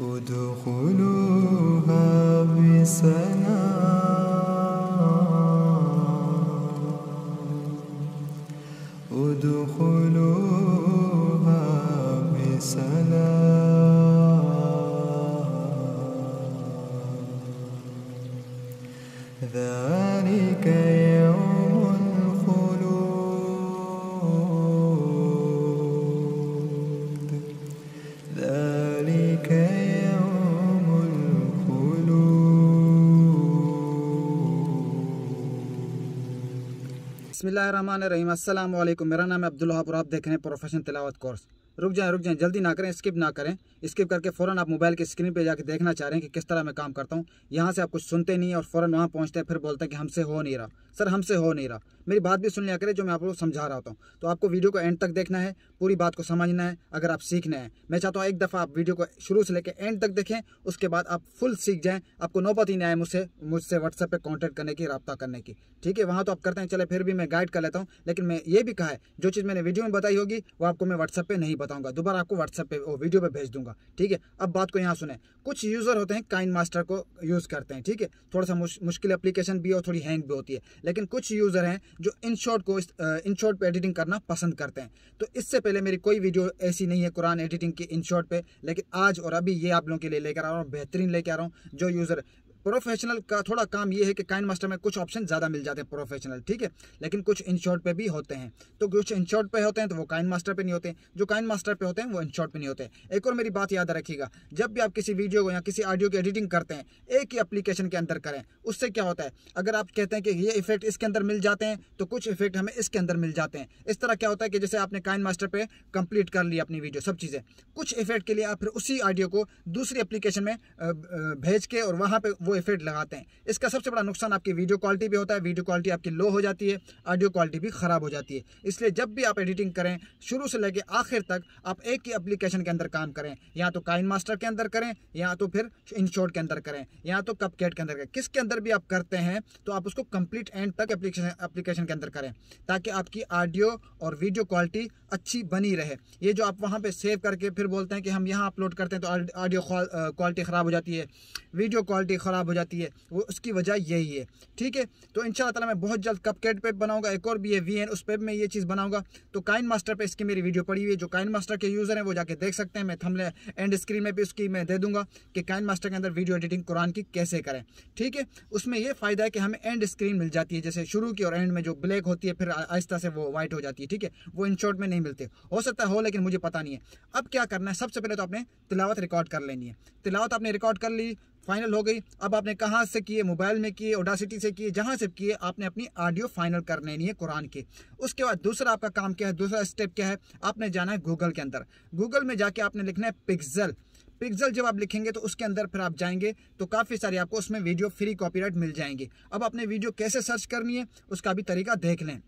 ادخلوها بسلام बसमिलीम मेरा नाम है अब्दुल्हाब आप देख रहे हैं प्रोफेशन तिलावत कोर्स रुक जाएं रुक जाएं जल्दी ना करें स्किप ना करें स्किप करके फ़ौरन आप मोबाइल की स्क्रीन पे जाके देखना चाह रहे हैं कि किस तरह मैं काम करता हूँ यहाँ से आप कुछ सुनते नहीं और फ़ौरन वहाँ पहुँचते हैं फिर बोलते हैं कि हमसे हो नहीं रहा सर हमसे हो नहीं रहा मेरी बात भी सुन लिया करें जो मैं आप लोग समझा रहा हूँ तो आपको वीडियो को एंड तक देखना है पूरी बात को समझना है अगर आप सीखना है मैं चाहता हूँ एक दफ़ा आप वीडियो को शुरू से लेकर एंड तक देखें उसके बाद आप फुल सीख जाएँ आपको नौबत ही नहीं आए मुझसे मुझसे व्हाट्सएप पर कॉन्टैक्ट करने की रब्ता करने की ठीक है वहाँ तो आप करते हैं चले फिर भी मैं गाइड कर लेता हूँ लेकिन मैं ये भी कहा है जो चीज़ मैंने वीडियो में बताई होगी वो आपको मैं व्हाट्सएप पर नहीं बताऊँगा दोबारा आपको व्हाट्सएप पर वीडियो पर भेज दूंगा ठीक है अब बात को यहाँ सुने कुछ यूज़र होते हैं काइन मास्टर को यूज़ करते हैं ठीक है थोड़ा सा मुश्किल एप्लीकेशन भी और थोड़ी हैंग भी होती है लेकिन कुछ यूज़र हैं जो इन शॉट को इन शॉट पर एडिटिंग करना पसंद करते हैं तो इससे पहले मेरी कोई वीडियो ऐसी नहीं है कुरान एडिटिंग की इन शॉट पर लेकिन आज और अभी ये आप लोगों के लिए लेकर आ रहा हूँ बेहतरीन लेकर आ रहा हूँ जो यूज़र प्रोफेशनल का थोड़ा काम ये है कि काइन मास्टर में कुछ ऑप्शन ज़्यादा मिल जाते हैं प्रोफेशनल ठीक है लेकिन कुछ शॉर्ट पे भी होते हैं तो कुछ शॉर्ट पे होते हैं तो वो काइन मास्टर पे नहीं होते जो काइन मास्टर पे होते हैं वो शॉर्ट पे नहीं होते एक और मेरी बात याद रखिएगा जब भी आप किसी वीडियो को या किसी ऑडियो की एडिटिंग करते हैं एक ही अपलीकेशन के अंदर करें उससे क्या होता है अगर आप कहते हैं कि ये इफेक्ट इसके अंदर मिल जाते हैं तो कुछ इफेक्ट हमें इसके अंदर मिल जाते हैं इस तरह क्या होता है कि जैसे आपने काइन मास्टर पर कंप्लीट कर ली अपनी वीडियो सब चीज़ें कुछ इफेक्ट के लिए आप फिर उसी ऑडियो को दूसरी एप्लीकेशन में भेज के और वहाँ पर वो इफेक्ट लगाते हैं इसका सबसे बड़ा नुकसान आपकी वीडियो क्वालिटी भी होता है वीडियो क्वालिटी आपकी लो हो जाती है ऑडियो क्वालिटी भी ख़राब हो जाती है इसलिए जब भी आप एडिटिंग करें शुरू से लेकर आखिर तक आप एक ही अप्लीकेशन के अंदर काम करें या तो काइन मास्टर के अंदर करें या तो फिर इनशॉट के अंदर करें या तो कप के अंदर करें किसके अंदर भी आप करते हैं तो आप उसको कंप्लीट एंड तक अप्लीकेशन के अंदर करें ताकि आपकी ऑडियो और वीडियो क्वालिटी अच्छी बनी रहे ये जो आप वहाँ पर सेव करके फिर बोलते हैं कि हम यहाँ अपलोड करते हैं तो ऑडियो क्वालिटी ख़राब हो जाती है वीडियो क्वालिटी ख़राब ख़राब हो जाती है वो उसकी वजह यही है ठीक है तो इन शाला मैं बहुत जल्द कप केट पेप बनाऊंगा एक और भी है वी एन उस पेप मैं ये चीज़ बनाऊंगा तो काइन मास्टर पर इसकी मेरी वीडियो पड़ी हुई है जो काइन मास्टर के यूज़र हैं वो जाकर देख सकते हैं मैं थमले एंड स्क्रीन में भी उसकी मैं दे दूँगा कि काइन मास्टर के अंदर वीडियो एडिटिंग कुरान की कैसे करें ठीक है उसमें यह फ़ायदा है कि हमें एंड स्क्रीन मिल जाती है जैसे शुरू की और एंड में जो ब्लैक होती है फिर आहिस्ता से वो वाइट हो जाती है ठीक है वो इन शॉर्ट में नहीं मिलते हो सकता हो लेकिन मुझे पता नहीं है अब क्या करना है सबसे पहले तो आपने तिलावत रिकॉर्ड कर लेनी है तिलावत आपने रिकॉर्ड कर ली फाइनल हो गई अब आपने कहाँ से किए मोबाइल में किए ओडासिटी से किए जहाँ से किए आपने अपनी ऑडियो फाइनल कर लेनी है कुरान की उसके बाद दूसरा आपका काम क्या है दूसरा स्टेप क्या है आपने जाना है गूगल के अंदर गूगल में जाके आपने लिखना है पिक्जल पिक्जल जब आप लिखेंगे तो उसके अंदर फिर आप जाएंगे तो काफ़ी सारी आपको उसमें वीडियो फ्री कॉपीराइट मिल जाएंगी अब आपने वीडियो कैसे सर्च करनी है उसका भी तरीका देख लें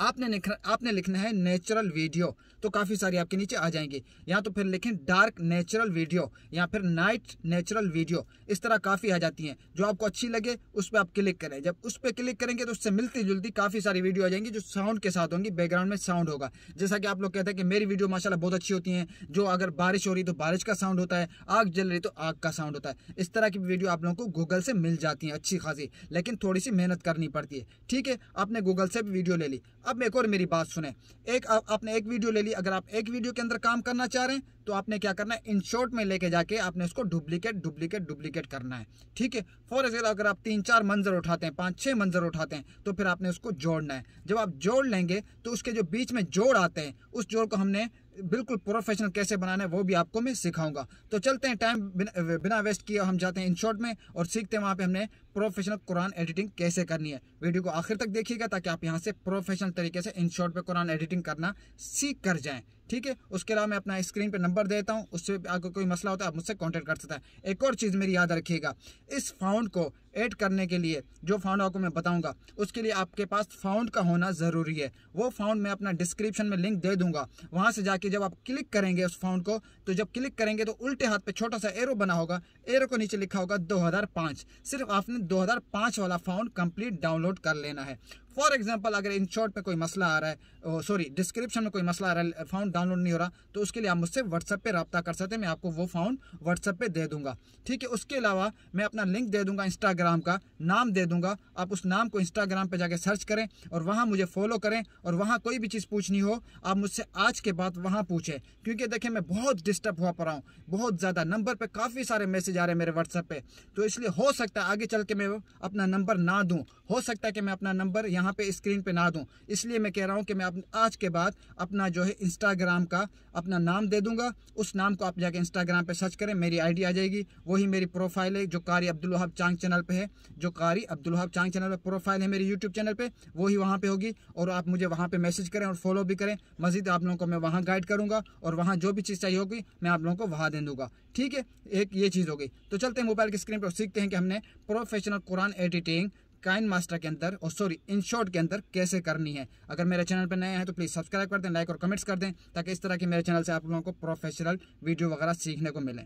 आपने आपने लिखना है नेचुरल वीडियो तो काफ़ी सारी आपके नीचे आ जाएंगी या तो फिर लिखें डार्क नेचुरल वीडियो या फिर नाइट नेचुरल वीडियो इस तरह काफ़ी आ जाती हैं जो आपको अच्छी लगे उस पर आप क्लिक करें जब उस पर क्लिक करेंगे तो उससे मिलती जुलती काफ़ी सारी वीडियो आ जाएंगी जो साउंड के साथ होंगी बैकग्राउंड में साउंड होगा जैसा कि आप लोग कहते हैं कि मेरी वीडियो माशाला बहुत अच्छी होती है जो अगर बारिश हो रही तो बारिश का साउंड होता है आग जल रही तो आग का साउंड होता है इस तरह की वीडियो आप लोगों को गूगल से मिल जाती है अच्छी खासी लेकिन थोड़ी सी मेहनत करनी पड़ती है ठीक है आपने गूगल से भी वीडियो ले ली अब एक और मेरी बात सुने एक आपने एक वीडियो ले ली अगर आप एक वीडियो के अंदर काम करना चाह रहे हैं तो आपने क्या करना है इन शॉर्ट में लेके जाके आपने उसको डुप्लीकेट डुप्लीकेट डुप्लीकेट करना है ठीक है फॉर एग्जाम्पल अगर आप तीन चार मंजर उठाते हैं पांच छह मंजर उठाते हैं तो फिर आपने उसको जोड़ना है जब आप जोड़ लेंगे तो उसके जो बीच में जोड़ आते हैं उस जोड़ को हमने बिल्कुल प्रोफेशनल कैसे बनाना है वो भी आपको मैं सिखाऊंगा तो चलते हैं टाइम बिना वेस्ट किए हम जाते हैं इन शॉर्ट में और सीखते हैं वहाँ पे हमने प्रोफेशनल कुरान एडिटिंग कैसे करनी है वीडियो को आखिर तक देखिएगा ताकि आप यहाँ से प्रोफेशनल तरीके से इन शॉर्ट पर कुरान एडिटिंग करना सीख कर जाएँ ठीक है उसके अलावा मैं अपना स्क्रीन पर नंबर देता हूँ उससे आपको कोई मसला होता है आप मुझसे कॉन्टैक्ट कर सकते हैं एक और चीज़ मेरी याद रखिएगा इस फाउंड को ऐड करने के लिए जो फाउंड आपको मैं बताऊंगा उसके लिए आपके पास फाउंड का होना ज़रूरी है वो फाउंड मैं अपना डिस्क्रिप्शन में लिंक दे दूंगा वहाँ से जाके जब आप क्लिक करेंगे उस फाउंड को तो जब क्लिक करेंगे तो उल्टे हाथ पे छोटा सा एरो बना होगा एरो को नीचे लिखा होगा 2005 सिर्फ आपने 2005 वाला फाउंड कंप्लीट डाउनलोड कर लेना है फॉर एग्जाम्पल अगर इन शॉर्ट पर कोई मसला आ रहा है सॉरी डिस्क्रिप्शन में कोई मसला आ रहा है फाउंड डाउनलोड नहीं हो रहा तो उसके लिए आप मुझसे व्हाट्सअप पे रबता कर सकते हैं मैं आपको वो फाउंड व्हाट्सअप पे दे दूंगा ठीक है उसके अलावा मैं अपना लिंक दे दूंगा इंस्टाग्राम का नाम दे दूंगा आप उस नाम को इंस्टाग्राम पर जाकर सर्च करें और वहाँ मुझे फॉलो करें और वहाँ कोई भी चीज़ पूछनी हो आप मुझसे आज के बाद वहाँ पूछें क्योंकि देखें मैं बहुत डिस्टर्ब हुआ पड़ा हूँ बहुत ज़्यादा नंबर पर काफ़ी सारे मैसेज आ रहे हैं मेरे व्हाट्सएप पर तो इसलिए हो सकता है आगे चल के मैं अपना नंबर ना दूँ हो सकता है कि मैं अपना नंबर यहाँ यहाँ पे स्क्रीन पे ना दूँ इसलिए मैं कह रहा हूँ कि मैं आज के बाद अपना जो है इंस्टाग्राम का अपना नाम दे दूंगा उस नाम को आप जाके इंस्टाग्राम पे सर्च करें मेरी आईडी आ जाएगी वही मेरी प्रोफाइल है जो कारी अब्दुल हब चांग चैनल पे है जो कारी अब्दुल हब चांग चैनल पर प्रोफाइल है मेरी यूट्यूब चैनल पर वही वहाँ पर होगी और आप मुझे वहाँ पर मैसेज करें और फॉलो भी करें मजीद आप लोगों को मैं वहाँ गाइड करूँगा और वहाँ जो भी चीज़ चाहिए होगी मैं आप लोगों को वहाँ दे दूँगा ठीक है एक ये चीज़ हो गई तो चलते हैं मोबाइल की स्क्रीन पर सीखते हैं कि हमने professional Quran editing KineMaster के अंदर और सॉरी इन शॉर्ट के अंदर कैसे करनी है अगर मेरे चैनल पर नए हैं तो प्लीज़ सब्सक्राइब कर दें लाइक और कमेंट्स कर दें ताकि इस तरह के मेरे चैनल से आप लोगों को प्रोफेशनल वीडियो वगैरह सीखने को मिलें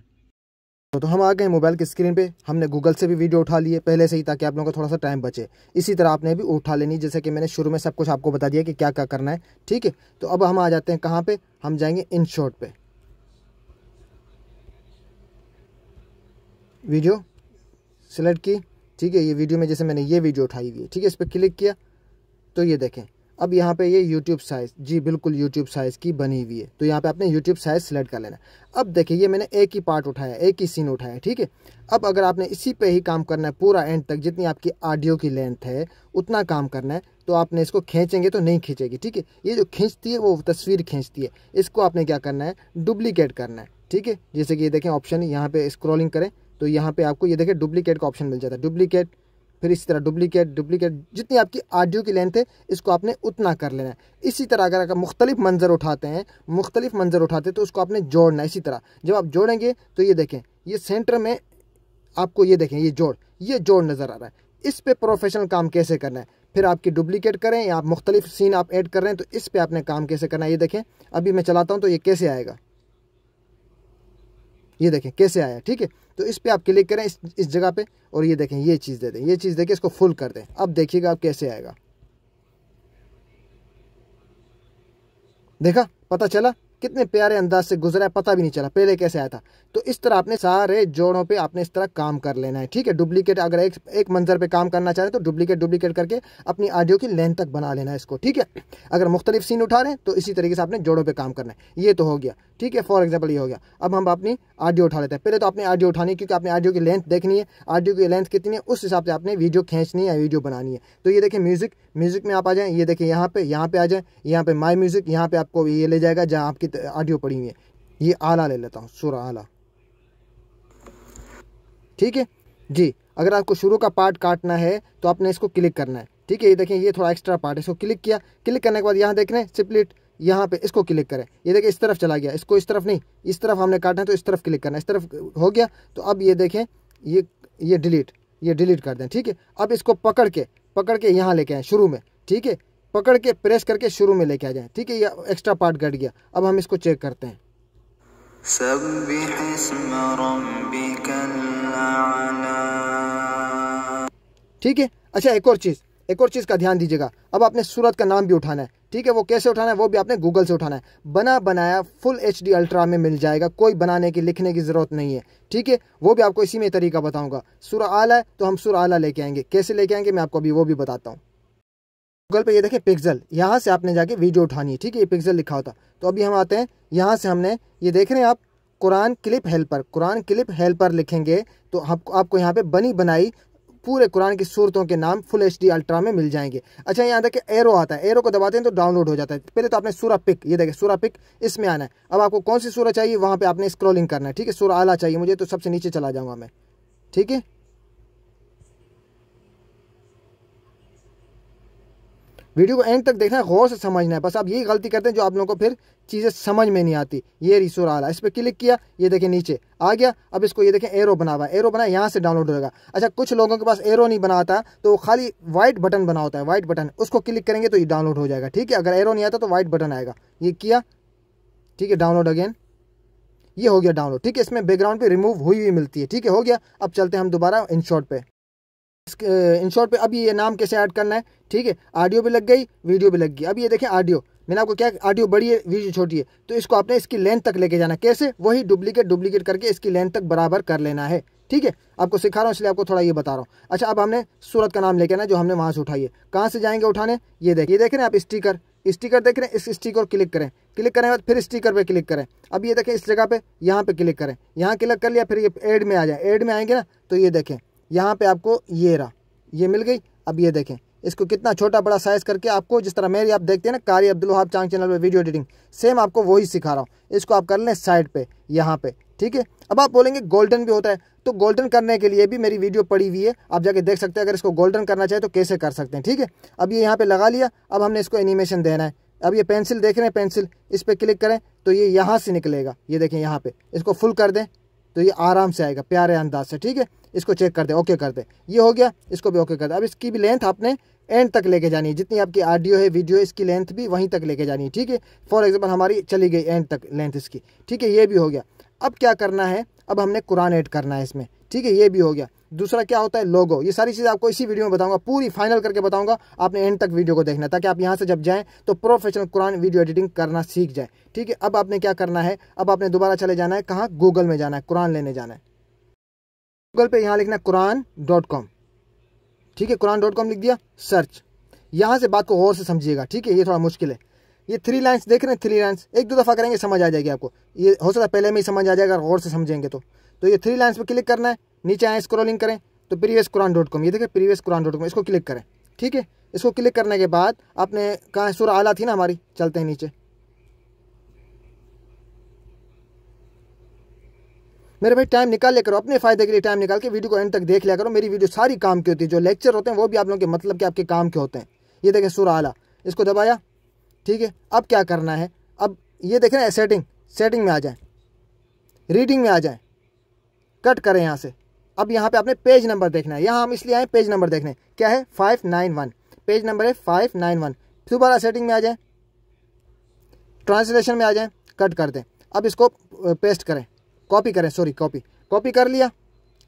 तो, तो हम आ गए मोबाइल की स्क्रीन पे हमने गूगल से भी वीडियो उठा लिए पहले से ही ताकि आप लोगों को थोड़ा सा टाइम बचे इसी तरह आपने भी उठा लेनी जैसे कि मैंने शुरू में सब कुछ आपको बता दिया कि क्या क्या करना है ठीक है तो अब हम आ जाते हैं कहाँ पे हम जाएंगे इन शॉर्ट पे वीडियो सेलेक्ट की ठीक है ये वीडियो में जैसे मैंने ये वीडियो उठाई हुई है ठीक है इस पर क्लिक किया तो ये देखें अब यहाँ पे ये यूट्यूब साइज़ जी बिल्कुल यूट्यूब साइज़ की बनी हुई है तो यहाँ पे आपने यूट्यूब साइज़ सेलेक्ट कर लेना अब देखिए ये मैंने एक ही पार्ट उठाया एक ही सीन उठाया ठीक है अब अगर आपने इसी पे ही काम करना है पूरा एंड तक जितनी आपकी ऑडियो की लेंथ है उतना काम करना है तो आपने इसको खींचेंगे तो नहीं खींचेगी ठीक है ये जो खींचती है वो तस्वीर खींचती है इसको आपने क्या करना है डुप्लीकेट करना है ठीक है जैसे कि ये देखें ऑप्शन यहाँ पर स्क्रॉलिंग करें तो यहाँ पे आपको ये देखिए डुप्लीकेट का ऑप्शन मिल जाता है डुप्लीकेट फिर इसी तरह डुप्लीकेट डुप्लीकेट जितनी आपकी आडियो की लेंथ है इसको आपने उतना कर लेना है इसी तरह अगर मुख्तलिफ मंज़र उठाते हैं मुख्तलिफ मंज़र उठाते हैं तो उसको आपने जोड़ना है इसी तरह जब आप जोड़ेंगे तो ये देखें ये सेंटर में आपको ये देखें ये जोड़ ये जोड़ नज़र आ रहा है इस पर प्रोफेशनल काम कैसे करना है फिर आपकी डुप्लीकेट करें या आप मुख्तलिफ सीन आप ऐड कर रहे हैं तो इस पर आपने काम कैसे करना है ये देखें अभी मैं चलाता हूँ तो ये कैसे आएगा ये देखें कैसे आया ठीक है तो इस पर आप क्लिक करें इस जगह पे और ये देखें ये चीज़ दे दें ये चीज़ देखें इसको फुल कर दें अब देखिएगा आप कैसे आएगा देखा पता चला कितने प्यारे अंदाज से गुजरा है पता भी नहीं चला पहले कैसे आया था तो इस तरह आपने सारे जोड़ों पे आपने इस तरह काम कर लेना है ठीक है डुप्लीकेट अगर एक एक मंजर पे काम करना चाह रहे तो डुप्लीकेट डुप्लीकेट करके अपनी आडियो की लेंथ तक बना लेना है इसको ठीक है अगर मुख्तलिफ सीन उठा रहे हैं तो इसी तरीके से आपने जोड़ों पर काम करना है ये तो हो गया ठीक है फॉर एग्जाम्पल ये हो गया अब हम अपनी आडियो उठा लेते हैं पहले तो आपने आडियो उठानी है क्योंकि आपने आडियो की लेंथ देखनी है आडियो की लेंथ कितनी है उस हिसाब से आपने वीडियो खींचनी है वीडियो बनानी है तो ये देखें म्यूज़िक म्यूज़िक में आप आ जाए ये देखें यहाँ पे यहाँ पे आ जाए यहाँ पे माई म्यूज़िक यहाँ पे आपको ये ले जाएगा जहाँ आपकी ऑडियो पड़ी हुई है ये आला ले लेता हूँ सूरा आला ठीक है जी अगर आपको शुरू का पार्ट काटना है तो आपने इसको क्लिक करना है ठीक है ये देखें ये थोड़ा एक्स्ट्रा पार्ट है इसको क्लिक किया क्लिक करने के बाद यहाँ देख रहे हैं सिप्लिट यहाँ पे इसको क्लिक करें ये देखिए इस तरफ चला गया इसको इस तरफ नहीं इस तरफ हमने काटना है तो इस तरफ क्लिक करना इस तरफ हो गया तो अब ये देखें ये ये डिलीट ये डिलीट कर दें ठीक है अब इसको पकड़ के पकड़ के यहाँ लेके आए शुरू में ठीक है पकड़ के प्रेस करके शुरू में लेके आ जाए ठीक है ये एक्स्ट्रा पार्ट कट गया अब हम इसको चेक करते हैं ठीक है अच्छा एक और चीज़ एक और चीज़ का ध्यान दीजिएगा अब आपने सूरत का नाम भी उठाना है ठीक है वो कैसे उठाना है वो भी आपने गूगल से उठाना है बना बनाया फुल एच डी अल्ट्रा में मिल जाएगा कोई बनाने की लिखने की ज़रूरत नहीं है ठीक है वो भी आपको इसी में तरीका बताऊंगा सुर आला है तो हम सुर आला लेके आएंगे कैसे लेके आएंगे मैं आपको अभी वो भी बताता हूँ गूगल पे ये देखें पिक्जल यहाँ से आपने जाके वीडियो उठानी है ठीक है ये पिक्जल लिखा होता तो अभी हम आते हैं यहाँ से हमने ये देख रहे हैं आप Quran clip helper Quran clip helper लिखेंगे तो आपको आपको यहाँ पे बनी बनाई पूरे कुरान की सूरतों के नाम फुल एच डी अल्ट्रा में मिल जाएंगे अच्छा यहाँ देखिए एरो आता है एरो को दबाते हैं तो डाउनलोड हो जाता है पहले तो आपने सूरा पिक ये देखिए सूरा पिक इसमें आना है अब आपको कौन सी सूरत चाहिए वहाँ पर आपने स्क्रोलिंग करना है ठीक है सूरह आला चाहिए मुझे तो सबसे नीचे चला जाऊँगा मैं ठीक है वीडियो को एंड तक देखना है गौर से समझना है बस आप यही गलती करते हैं जो आप लोगों को फिर चीज़ें समझ में नहीं आती ये रिसोर आला रहा है इस पर क्लिक किया ये देखें नीचे आ गया अब इसको ये देखें एरो बना हुआ है एरो बना यहाँ से डाउनलोड होगा अच्छा कुछ लोगों के पास एरो नहीं बनाता तो खाली व्हाइट बटन बना होता है व्हाइट बटन उसको क्लिक करेंगे तो ये डाउनलोड हो जाएगा ठीक है अगर एरो नहीं आता तो व्हाइट बटन आएगा ये किया ठीक है डाउनलोड अगेन ये हो गया डाउनलोड ठीक है इसमें बैकग्राउंड पर रिमूव हुई हुई मिलती है ठीक है हो गया अब चलते हैं हम दोबारा इन शॉर्ट पे इन शॉर्ट पे अभी ये नाम कैसे ऐड करना है ठीक है ऑडियो भी लग गई वीडियो भी लग गई अभी ये देखें ऑडियो मैंने आपको क्या ऑडियो बड़ी है वीडियो छोटी है तो इसको आपने इसकी लेंथ तक लेके जाना कैसे वही डुप्लीकेट डुप्लीकेट करके इसकी लेंथ तक बराबर कर लेना है ठीक है आपको सिखा रहा हूँ इसलिए आपको थोड़ा ये बता रहा हूँ अच्छा अब हमने सूरत का नाम लेके आना जो हमने वहाँ से उठाई है कहाँ से जाएंगे उठाने ये देख ये देख रहे हैं आप स्टीकर स्टीकर देख रहे हैं इस स्टीकर क्लिक करें क्लिक करने के बाद फिर स्टीकर पे क्लिक करें अब ये देखें इस जगह पे यहाँ पे क्लिक करें यहाँ क्लिक कर लिया फिर ये एड में आ जाए एड में आएंगे ना तो ये देखें यहाँ पे आपको ये रहा ये मिल गई अब ये देखें इसको कितना छोटा बड़ा साइज करके आपको जिस तरह मेरी आप देखते हैं ना कारी अब्दुल हाब चांग चैनल पे वीडियो एडिटिंग सेम आपको वही सिखा रहा हूँ इसको आप कर लें साइड पे यहाँ पे ठीक है अब आप बोलेंगे गोल्डन भी होता है तो गोल्डन करने के लिए भी मेरी वीडियो पड़ी हुई है आप जाके देख सकते हैं अगर इसको गोल्डन करना चाहे तो कैसे कर सकते हैं ठीक है अब ये यहाँ पर लगा लिया अब हमने इसको एनिमेशन देना है अब ये पेंसिल देख रहे हैं पेंसिल इस पर क्लिक करें तो ये यहाँ से निकलेगा ये देखें यहाँ पर इसको फुल कर दें तो ये आराम से आएगा प्यारे अंदाज से ठीक है इसको चेक कर दें ओके कर दें ये हो गया इसको भी ओके कर दें अब इसकी भी लेंथ आपने एंड तक लेके जानी है जितनी आपकी ऑडियो है वीडियो है इसकी लेंथ भी वहीं तक लेके जानी है ठीक है फॉर एग्जाम्पल हमारी चली गई एंड तक लेंथ इसकी ठीक है ये भी हो गया अब क्या करना है अब हमने कुरान ऐड करना है इसमें ठीक है ये भी हो गया दूसरा क्या होता है लोगो ये सारी चीज़ आपको इसी वीडियो में बताऊंगा पूरी फाइनल करके बताऊंगा आपने एंड तक वीडियो को देखना ताकि आप यहाँ से जब जाएं तो प्रोफेशनल कुरान वीडियो एडिटिंग करना सीख जाए ठीक है अब आपने क्या करना है अब आपने दोबारा चले जाना है कहाँ गूगल में जाना है कुरान लेने जाना है गूगल पे यहाँ लिखना कुरान डॉट कॉम ठीक है कुरान डॉट कॉम लिख दिया सर्च यहाँ से बात को गौर से समझिएगा ठीक है ये थोड़ा मुश्किल है ये थ्री लाइन्स देख रहे हैं थ्री लाइन्स एक दो दफ़ा करेंगे समझ आ जाएगी आपको ये हो सकता है पहले में ही समझ आ जाएगा अगर गौर से समझेंगे तो तो ये थ्री लाइन्स पर क्लिक करना है नीचे आए स्क्रॉलिंग करें तो प्रीवियस कुरान डॉट कॉम ये देखें प्रीवियस कुरान डॉट कॉम इसको क्लिक करें ठीक है इसको क्लिक करने के बाद आपने कहाँ सुर आला थी ना हमारी चलते हैं नीचे मेरे भाई टाइम निकाल लिया करो अपने फायदे के लिए टाइम निकाल के वीडियो को एंड तक देख लिया करो मेरी वीडियो सारी काम की होती है जो लेक्चर होते हैं वो भी आप लोगों के मतलब के आपके काम के होते हैं ये देखें सुर आला इसको दबाया ठीक है अब क्या करना है अब ये देखें सेटिंग सेटिंग में आ जाए रीडिंग में आ जाए कट करें यहाँ से अब यहाँ पर आपने पेज नंबर देखना है यहाँ हम इसलिए आए पेज नंबर देखने क्या है five nine one page number है फाइव नाइन वन दोबारा सेटिंग में आ जाए ट्रांसलेशन में आ जाए कट कर दें अब इसको पेस्ट करें कॉपी करें सॉरी कॉपी कॉपी कर लिया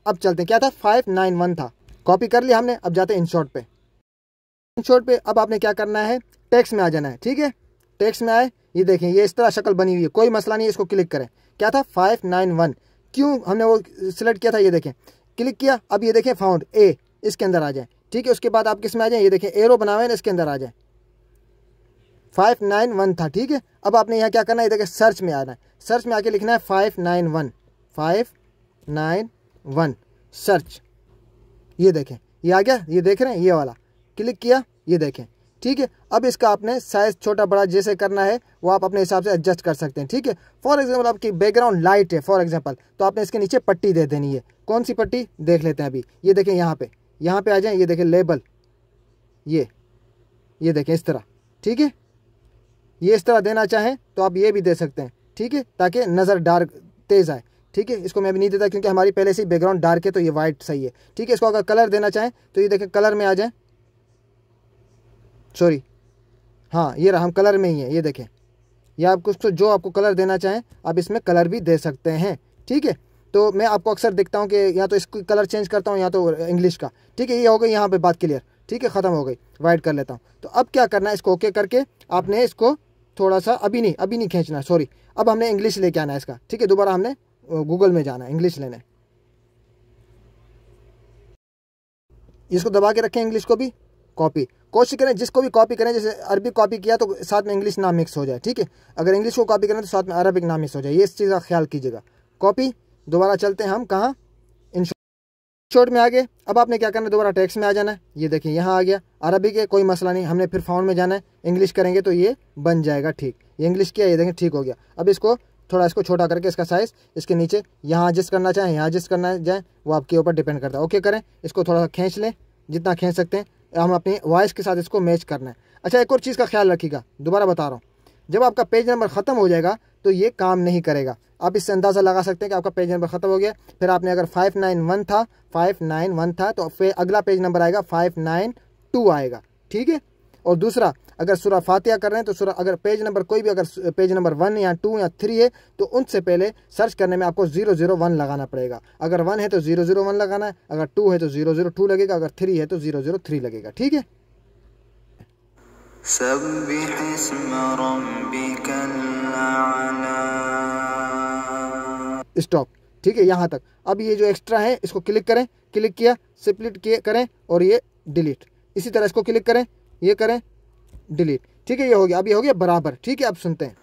अब चलते हैं क्या था फाइव नाइन वन था कॉपी कर लिया हमने अब जाते हैं इनशॉट पे इनशॉट पे अब आपने क्या करना है टेक्स्ट में आ जाना है ठीक है टेक्स्ट में आए ये देखें ये इस तरह शक्ल बनी हुई है कोई मसला नहीं इसको क्लिक करें क्या था फाइव नाइन वन क्यों हमने वो सिलेक्ट किया था ये देखें क्लिक किया अब ये देखें फाउंड ए इसके अंदर आ जाए ठीक है उसके बाद आप किस में आ जाए ये देखें एरो बनावे इसके अंदर आ जाए फाइव नाइन वन था ठीक है अब आपने यहाँ क्या करना है के सर्च में आना है सर्च में आके लिखना है five nine one five nine one search ये देखें ये आ गया ये देख रहे हैं ये वाला क्लिक किया ये देखें ठीक है अब इसका आपने साइज छोटा बड़ा जैसे करना है वो आप अपने हिसाब से एडजस्ट कर सकते हैं ठीक है फॉर एग्जाम्पल आपकी बैकग्राउंड लाइट है फॉर एग्जाम्पल तो आपने इसके नीचे पट्टी दे देनी है कौन सी पट्टी देख लेते हैं अभी ये देखें यहाँ पे यहाँ पे आ जाए ये देखें लेबल ये ये देखें इस तरह ठीक है ये इस तरह देना चाहें तो आप ये भी दे सकते हैं ठीक है ताकि नज़र डार्क तेज़ आए ठीक है इसको मैं भी नहीं देता क्योंकि हमारी पहले से ही बैकग्राउंड डार्क है तो ये वाइट सही है ठीक है इसको अगर कलर देना चाहें तो ये देखें कलर में आ जाए सॉरी हाँ ये रहा हम कलर में ही है ये देखें या आप कुछ तो जो आपको कलर देना चाहें आप इसमें कलर भी दे सकते हैं ठीक है तो मैं आपको अक्सर देखता हूँ कि या तो इसको कलर चेंज करता हूँ या तो इंग्लिश का ठीक है ये हो गई यहाँ पे बात क्लियर ठीक है ख़त्म हो गई वाइट कर लेता हूँ तो अब क्या करना है इसको ओके करके आपने इसको थोड़ा सा अभी नहीं अभी नहीं खींचना सॉरी अब हमने इंग्लिश लेके आना है इसका ठीक है दोबारा हमने गूगल में जाना है इंग्लिश लेने इसको दबा के रखें इंग्लिश को भी कॉपी कोशिश करें जिसको भी कॉपी करें जैसे अरबी कॉपी किया तो साथ में इंग्लिश ना मिक्स हो जाए ठीक है अगर इंग्लिश को कॉपी करें तो साथ में अरबिक ना मिक्स हो जाए ये इस चीज़ का ख्याल कीजिएगा कॉपी दोबारा चलते हैं हम कहाँ शॉर्ट में आ गए अब आपने क्या करना है दोबारा टैक्स में आ जाना है ये देखिए यहाँ आ गया अरबी के कोई मसला नहीं हमने फिर फाउंड में जाना है इंग्लिश करेंगे तो ये बन जाएगा ठीक ये इंग्लिश किया ये देखें ठीक हो गया अब इसको थोड़ा इसको छोटा करके इसका साइज़ इसके नीचे यहाँ एडजस्ट करना चाहें यहाँ एडजस्ट करना चाहें वो आपके ऊपर डिपेंड करता है ओके करें इसको थोड़ा सा खींच लें जितना खींच सकते हैं हम अपनी वॉइस के साथ इसको मैच करना है अच्छा एक और चीज़ का ख्याल रखिएगा दोबारा बता रहा हूँ जब आपका पेज नंबर ख़त्म हो जाएगा तो ये काम नहीं करेगा आप इससे अंदाज़ा लगा सकते हैं कि आपका पेज नंबर ख़त्म हो गया फिर आपने अगर फाइव नाइन वन था फाइव नाइन वन था तो फिर अगला पेज नंबर आएगा फाइव नाइन टू आएगा ठीक है और दूसरा अगर सुरा फातिया कर रहे हैं तो सुरा अगर पेज नंबर कोई भी अगर पेज नंबर वन या टू या थ्री है तो उनसे पहले सर्च करने में आपको जीरो जीरो वन लगाना पड़ेगा अगर वन है तो जीरो जीरो वन लगाना है अगर टू है तो जीरो जीरो टू लगेगा अगर थ्री है तो जीरो जीरो थ्री लगेगा ठीक है सब ठीक है यहाँ तक अब ये जो एक्स्ट्रा है इसको क्लिक करें क्लिक किया सिप्लिट किए करें और ये डिलीट इसी तरह इसको क्लिक करें ये करें डिलीट ठीक है ये हो गया अब ये हो गया बराबर ठीक है अब सुनते हैं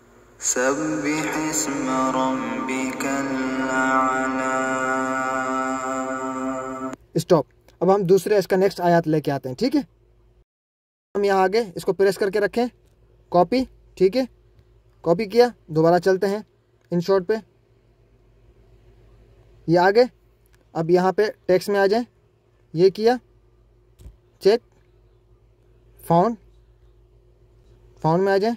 स्टॉप अब हम दूसरे इसका नेक्स्ट आयात लेके आते हैं ठीक है हम यहाँ आगे इसको प्रेस करके रखें कॉपी ठीक है कॉपी किया दोबारा चलते हैं इन शॉर्ट पे ये आ गए अब यहाँ पे टैक्स में आ जाए ये किया चेक फाउंड फाउंड में आ जाए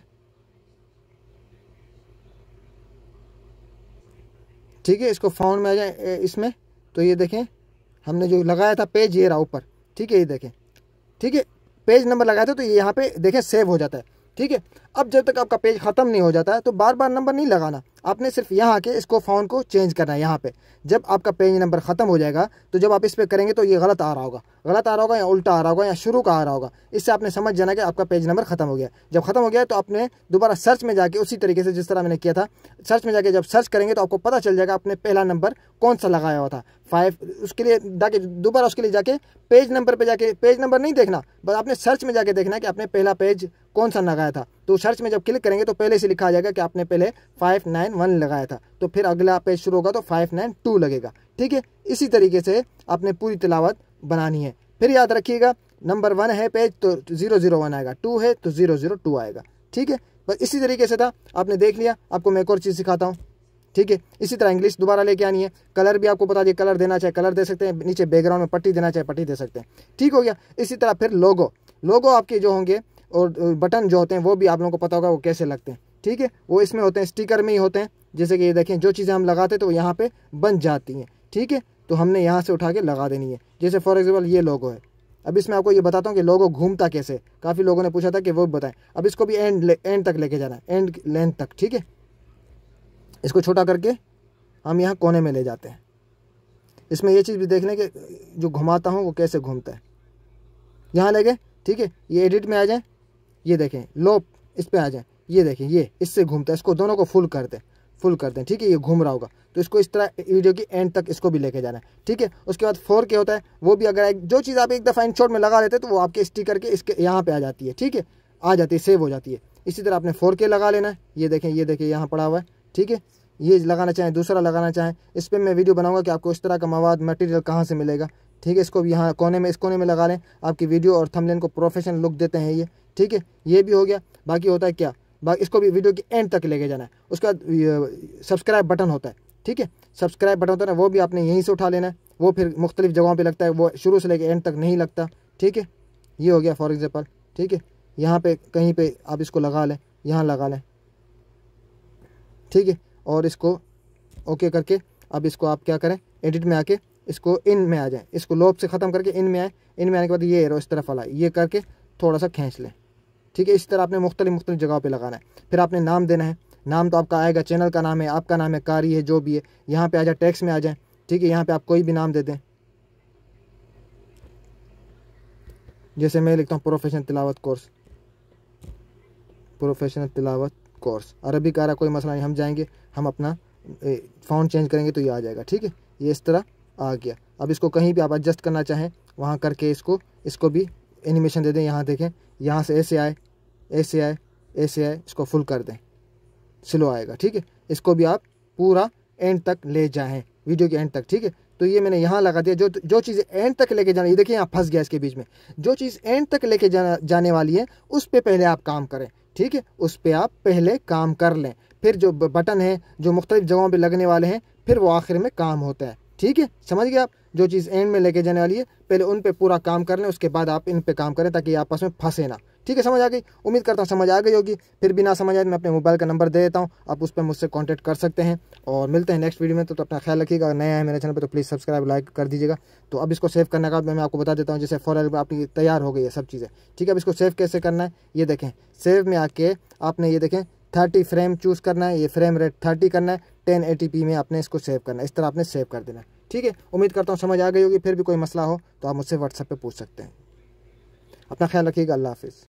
ठीक है इसको फाउंड में आ जाए इसमें तो ये देखें हमने जो लगाया था पेज ये रहा ऊपर ठीक है ये देखें ठीक है पेज नंबर लगाया था तो ये यहाँ पे देखें सेव हो जाता है ठीक है अब जब तक आपका पेज ख़त्म नहीं हो जाता है तो बार बार नंबर नहीं लगाना आपने सिर्फ यहाँ आके इसको फ़ोन को चेंज करना है यहाँ पे जब आपका पेज नंबर ख़त्म हो जाएगा तो जब आप इस पर करेंगे तो ये गलत आ रहा होगा गलत आ रहा होगा या उल्टा आ रहा होगा या शुरू का आ रहा होगा इससे आपने समझ जाना कि आपका पेज नंबर ख़त्म हो गया जब ख़त्म हो गया तो आपने दोबारा सर्च में जाके उसी तरीके से जिस तरह मैंने किया था सर्च में जाके जब सर्च करेंगे तो आपको पता चल जाएगा आपने पहला नंबर कौन सा लगाया हुआ था फाइव उसके लिए जाके दोबारा उसके लिए जाके पेज नंबर पर जाके पेज नंबर नहीं देखना बस आपने सर्च में जाके देखना कि आपने पहला पेज कौन सा लगाया था तो सर्च में जब क्लिक करेंगे तो पहले से लिखा आ जाएगा कि आपने पहले फाइव नाइन वन लगाया था तो फिर अगला पेज शुरू होगा तो फाइव नाइन टू लगेगा ठीक है इसी तरीके से आपने पूरी तिलावत बनानी है फिर याद रखिएगा नंबर वन है पेज तो जीरो जीरो वन आएगा टू है तो जीरो जीरो टू आएगा ठीक है बस इसी तरीके से था आपने देख लिया आपको मैं एक और चीज़ सिखाता हूँ ठीक है इसी तरह इंग्लिश दोबारा लेके आनी है कलर भी आपको बता दिए कलर देना चाहे कलर दे सकते हैं नीचे बैकग्राउंड में पट्टी देना चाहे पट्टी दे सकते हैं ठीक हो गया इसी तरह फिर लोगो लोगो आपके जो होंगे और बटन जो होते हैं वो भी आप लोगों को पता होगा वो कैसे लगते हैं ठीक है वो इसमें होते हैं स्टिकर में ही होते हैं जैसे कि ये देखें जो चीज़ें हम लगाते हैं तो यहाँ पर बन जाती हैं ठीक है तो हमने यहाँ से उठा के लगा देनी है जैसे फॉर एग्जाम्पल ये लोगो है अब इसमें आपको ये बताता हूँ कि लोगो घूमता कैसे काफ़ी लोगों ने पूछा था कि वो बताएं अब इसको भी एंड एंड तक लेके जाना है एंड लेंथ तक ठीक है इसको छोटा करके हम यहाँ कोने में ले जाते हैं इसमें यह चीज़ भी देखने के जो घुमाता हूँ वो कैसे घूमता है यहाँ ले गए ठीक है ये एडिट में आ जाए ये देखें लोप इस पर आ जाए ये देखें ये इससे घूमता है इसको दोनों को फुल कर दें फुल कर दें ठीक है ये घूम रहा होगा तो इसको इस तरह वीडियो की एंड तक इसको भी लेके जाना है ठीक है उसके बाद फोर के होता है वो भी अगर जो चीज़ आप एक दफ़ा इन शॉट में लगा लेते हैं तो वो आपके स्टिकर के इसके यहाँ पे आ जाती है ठीक है आ जाती है सेव हो जाती है इसी तरह आपने फोर के लगा लेना है ये देखें ये देखें यहाँ पड़ा हुआ है ठीक है ये लगाना चाहें दूसरा लगाना चाहें इस पर मैं वीडियो बनाऊँगा कि आपको इस तरह का मवाद मटेरियल कहाँ से मिलेगा ठीक है इसको यहाँ कोने में इस कोने में लगा लें आपकी वीडियो और थंबनेल को प्रोफेशनल लुक देते हैं ये ठीक है ये भी हो गया बाकी होता है क्या बाकी इसको भी वीडियो के एंड तक लेके जाना है उसका सब्सक्राइब बटन होता है ठीक है सब्सक्राइब बटन होता है ना वो भी आपने यहीं से उठा लेना है वो फिर मुख्तलिफ जगहों पर लगता है वो शुरू से लेकर एंड तक नहीं लगता ठीक है ये हो गया फॉर एग्ज़ाम्पल ठीक है यहाँ पर कहीं पर आप इसको लगा लें यहाँ लगा लें ठीक है और इसको ओके करके अब इसको आप क्या करें एडिट में आके इसको इन में आ जाए इसको लोप से ख़त्म करके इन में आए इन में आने के बाद ये रो इस तरफ वाला ये करके थोड़ा सा खींच लें ठीक है इस तरह आपने मुख्तलि मुख्तलि जगहों पर लगाना है फिर आपने नाम देना है नाम तो आपका आएगा चैनल का नाम है आपका नाम है कारी है जो भी है यहाँ पर आ जाए टैक्स में आ जाए ठीक है यहाँ पर आप कोई भी नाम दे दें जैसे मैं लिखता हूँ प्रोफेशनल तिलावत कोर्स प्रोफेशनल तिलावत कोर्स अरबी का रहा कोई मसला नहीं हम जाएंगे हम अपना फ़ॉन्ट चेंज करेंगे तो ये आ जाएगा ठीक है ये इस तरह आ गया अब इसको कहीं भी आप एडजस्ट करना चाहें वहाँ करके इसको इसको भी एनिमेशन दे दें यहाँ देखें यहाँ से ऐसे आए ऐसे आए ऐसे आए इसको फुल कर दें स्लो आएगा ठीक है इसको भी आप पूरा एंड तक ले जाएँ वीडियो के एंड तक ठीक है तो ये मैंने यहाँ लगा दिया जो जो चीज़ एंड तक लेके जाना ये देखिए यहाँ फंस गया इसके बीच में जो चीज़ एंड तक लेके जाना जाने वाली है उस पर पहले आप काम करें ठीक है उस पर आप पहले काम कर लें फिर जो बटन है जो मुख्तलिफ जगहों पर लगने वाले हैं फिर वो आखिर में काम होता है ठीक है समझ गए आप जो चीज़ एंड में लेके जाने वाली है पहले उन पे पूरा काम कर लें उसके बाद आप इन पे काम करें ताकि आपस में फंसे ना ठीक है समझ आ गई उम्मीद करता हूँ समझ आ गई होगी फिर भी ना समझ आए तो मैं अपने मोबाइल का नंबर दे देता हूँ आप उस पर मुझसे कॉन्टैक्ट कर सकते हैं और मिलते हैं नेक्स्ट वीडियो में तो, तो अपना ख्याल रखिएगा नया है मेरे चैनल पर तो प्लीज़ सब्सक्राइब लाइक कर दीजिएगा तो अब इसको सेव करने का मैं आपको बता देता हूँ जैसे फॉर आपकी तैयार हो गई है सब चीज़ें ठीक है अब इसको सेव कैसे करना है ये देखें सेव में आके आपने ये देखें थर्टी फ्रेम चूज़ करना है ये फ्रेम रेट थर्टी करना है टेन पी में आपने इसको सेव करना इस तरह आपने सेव कर देना ठीक है उम्मीद करता हूँ समझ आ गई होगी फिर भी कोई मसला हो तो आप मुझसे व्हाट्सएप पर पूछ सकते हैं अपना ख्याल रखिएगा अल्लाह हाफिज़